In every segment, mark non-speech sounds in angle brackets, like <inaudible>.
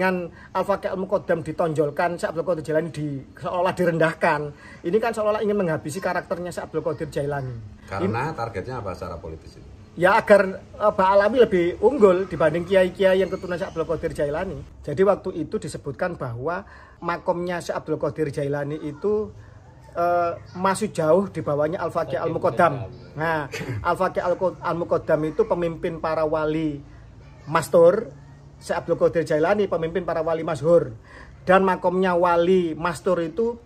dengan Al-Faqih al ditonjolkan Syekh Abdul Qadir Jailani di seolah direndahkan. Ini kan seolah ingin menghabisi karakternya Syekh Abdul Qadir Jailani. Karena ini, targetnya apa secara politis ini? Ya agar uh, Pak Alami lebih unggul dibanding kiai-kiai yang keturunan Syekh Abdul Qadir Jailani. Jadi waktu itu disebutkan bahwa makomnya Syekh Abdul Qadir Jailani itu Uh, masih jauh di bawahnya Al-Faqih Al-Muqaddam. Nah, Al-Faqih Al-Muqaddam itu pemimpin para wali Mastur Syekh Abdul Qadir Jailani pemimpin para wali masyhur dan makomnya wali mastur itu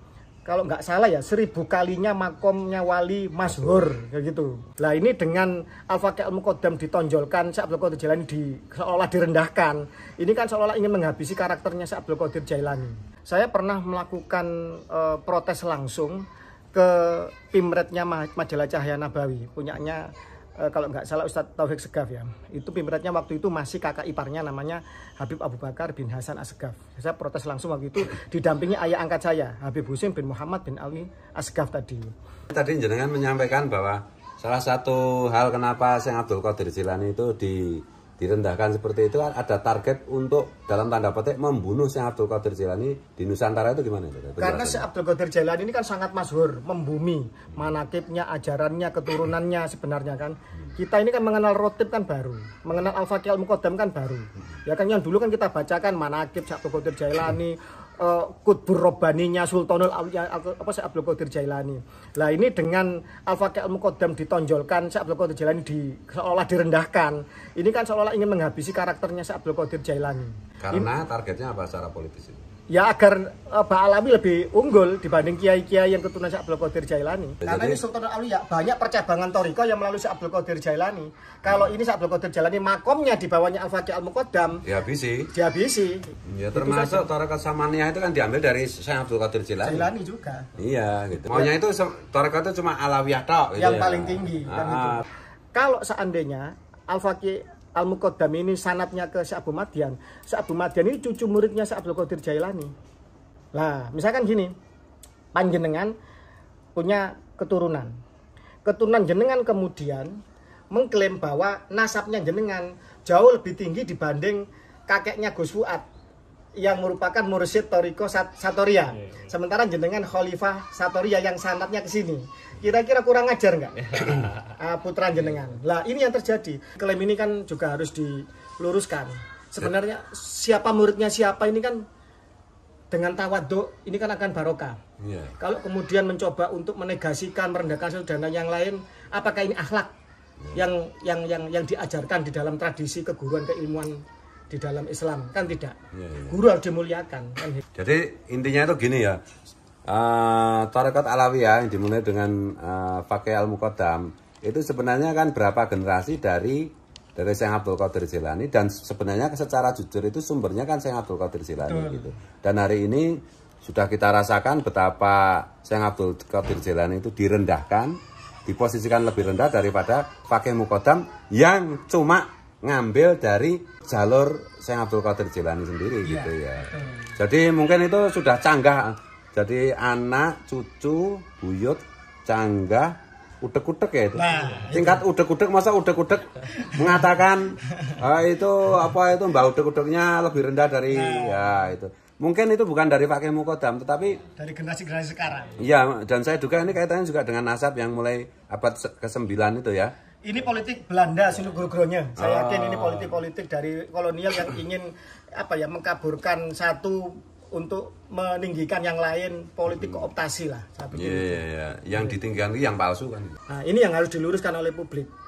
kalau nggak salah ya seribu kalinya makomnya wali masyhur kayak gitu. Nah ini dengan Al-Faqih Al-Muqaddam ditonjolkan Syekh Abdul Qadir Jailani di seolah direndahkan. Ini kan seolah ingin menghabisi karakternya Syekh Abdul Qadir Jailani. Saya pernah melakukan e, protes langsung ke pimretnya majalah Cahaya Nabawi, punyanya Eh, kalau nggak salah Ustadz Taufik Segaf ya itu pimpinannya waktu itu masih kakak iparnya namanya Habib Abu Bakar bin Hasan Asgaf saya protes langsung waktu itu didampingi ayah angkat saya Habib Husin bin Muhammad bin Ali Asgaf tadi tadi jenengan menyampaikan bahwa salah satu hal kenapa Syekh Abdul Qadir Jilani itu di direndahkan seperti itu ada target untuk dalam tanda petik membunuh Syekh Abdul Qadir Jailani di Nusantara itu gimana Karena Syekh Abdul Qadir Jailani ini kan sangat masyhur, membumi, manakibnya, ajarannya, keturunannya sebenarnya kan. Kita ini kan mengenal rotib kan baru, mengenal al fakih al mukodam kan baru. Ya kan yang dulu kan kita bacakan manakib Syekh Abdul Qadir Jailani, Kutbur eh, Robaninya Sultanul Aulia apa Syekh Abdul Qadir Jailani. Lah ini dengan Al-Faqih Al-Muqaddam ditonjolkan Syekh Abdul Qadir Jailani di seolah direndahkan. Ini kan seolah ingin menghabisi karakternya Syekh Abdul Qadir Jailani. Karena targetnya apa secara politis ini? ya agar uh, Mbak Alami lebih unggul dibanding kiai-kiai yang keturunan Syekh Abdul Qadir Jailani. Karena ini Sultan Aulia banyak percabangan toriko yang melalui Syekh Abdul Qadir Jailani. Kalau ini Syekh Abdul Qadir Jailani makomnya di bawahnya Al Faqih Al Muqaddam. Dihabisi. Dihabisi. Ya termasuk tarekat Samaniyah itu kan diambil dari Syekh Abdul Qadir Jailani. Jailani juga. Iya gitu. Maunya itu tarekat itu cuma Alawiyah tok Yang gitu ya. paling tinggi kan ah. itu. Kalau seandainya Al Faqih Al mukodam ini sanatnya ke Sabu Madian. Sabu Madian ini cucu muridnya Syekh Abdul Qadir Jailani. Lah, misalkan gini, panjenengan punya keturunan. Keturunan jenengan kemudian mengklaim bahwa nasabnya jenengan jauh lebih tinggi dibanding kakeknya Gus Fuad yang merupakan mursyid Toriko Sat Satoria. Iya, iya. Sementara jenengan Khalifah Satoria yang sanatnya ke sini. Kira-kira kurang ajar nggak <laughs> ah, putra jenengan? Lah ini yang terjadi. Klaim ini kan juga harus diluruskan. Sebenarnya siapa muridnya siapa ini kan dengan tawaduk ini kan akan barokah. Yeah. Kalau kemudian mencoba untuk menegasikan, merendahkan saudara yang lain, apakah ini akhlak iya. yang yang yang yang diajarkan di dalam tradisi keguruan keilmuan di dalam Islam kan tidak ya, ya. guru harus dimuliakan kan. Gitu. jadi intinya itu gini ya uh, eh, Tarekat Alawiyah yang dimulai dengan uh, pakai Al itu sebenarnya kan berapa generasi dari dari Syekh Abdul Qadir Jilani dan sebenarnya secara jujur itu sumbernya kan Syekh Abdul Qadir Jilani Betul. gitu. Dan hari ini sudah kita rasakan betapa Syekh Abdul Qadir Jilani itu direndahkan, diposisikan lebih rendah daripada Fakih Mukodam yang cuma ngambil dari jalur Syekh Abdul Qadir Jilani sendiri ya, gitu ya. Hmm. Jadi mungkin itu sudah canggah. Jadi anak, cucu, buyut, canggah, udek-udek ya itu. Nah, Tingkat udek-udek masa udek-udek mengatakan <laughs> ah, itu apa itu mbak udek-udeknya lebih rendah dari nah. ya itu. Mungkin itu bukan dari Pak Mukodam, tetapi dari generasi-generasi sekarang. Iya, dan saya duga ini kaitannya juga dengan nasab yang mulai abad ke-9 itu ya ini politik Belanda sih gro grogronya. Saya ah. yakin ini politik-politik dari kolonial yang ingin apa ya mengkaburkan satu untuk meninggikan yang lain politik hmm. kooptasi lah. Iya, yeah, yeah, yeah. yang ditinggikan itu yang palsu kan. Nah, ini yang harus diluruskan oleh publik.